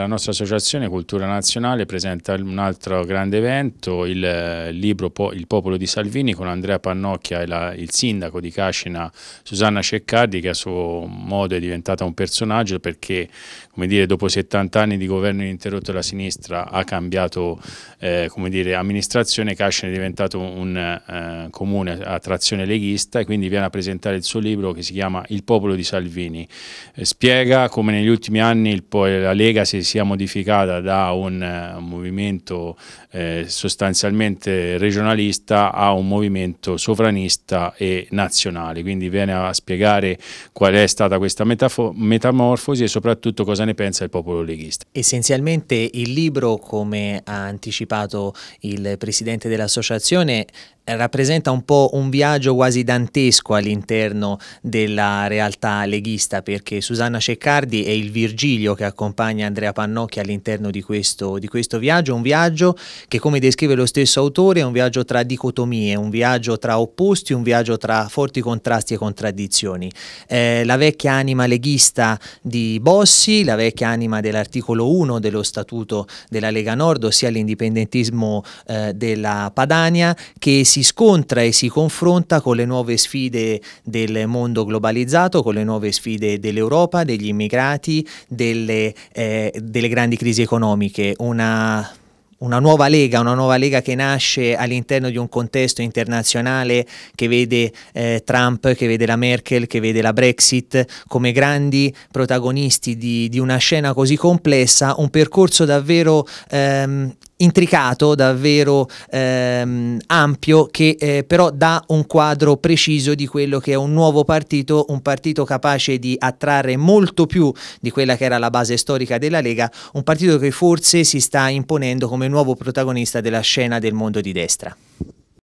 La nostra associazione Cultura Nazionale presenta un altro grande evento, il eh, libro Il popolo di Salvini con Andrea Pannocchia e la, il sindaco di Cascina Susanna Ceccardi che a suo modo è diventata un personaggio perché come dire, dopo 70 anni di governo ininterrotto la sinistra ha cambiato eh, dire, amministrazione, Cascina è diventato un eh, comune a trazione leghista e quindi viene a presentare il suo libro che si chiama Il popolo di Salvini. Eh, spiega come negli ultimi anni il, la Lega si è sia modificata da eh, un movimento eh, sostanzialmente regionalista a un movimento sovranista e nazionale, quindi viene a spiegare qual è stata questa metamorfosi e soprattutto cosa ne pensa il popolo leghista. Essenzialmente il libro, come ha anticipato il presidente dell'associazione, rappresenta un po' un viaggio quasi dantesco all'interno della realtà leghista perché Susanna Ceccardi è il Virgilio che accompagna Andrea Pannocchi all'interno di questo, di questo viaggio, un viaggio che come descrive lo stesso autore è un viaggio tra dicotomie, un viaggio tra opposti, un viaggio tra forti contrasti e contraddizioni. Eh, la vecchia anima leghista di Bossi, la vecchia anima dell'articolo 1 dello statuto della Lega Nord, ossia l'indipendentismo eh, della Padania, che si scontra e si confronta con le nuove sfide del mondo globalizzato, con le nuove sfide dell'Europa, degli immigrati, delle, eh, delle grandi crisi economiche, una una nuova Lega, una nuova Lega che nasce all'interno di un contesto internazionale che vede eh, Trump, che vede la Merkel, che vede la Brexit come grandi protagonisti di, di una scena così complessa, un percorso davvero ehm, intricato, davvero ehm, ampio, che eh, però dà un quadro preciso di quello che è un nuovo partito, un partito capace di attrarre molto più di quella che era la base storica della Lega, un partito che forse si sta imponendo come nuovo protagonista della scena del mondo di destra.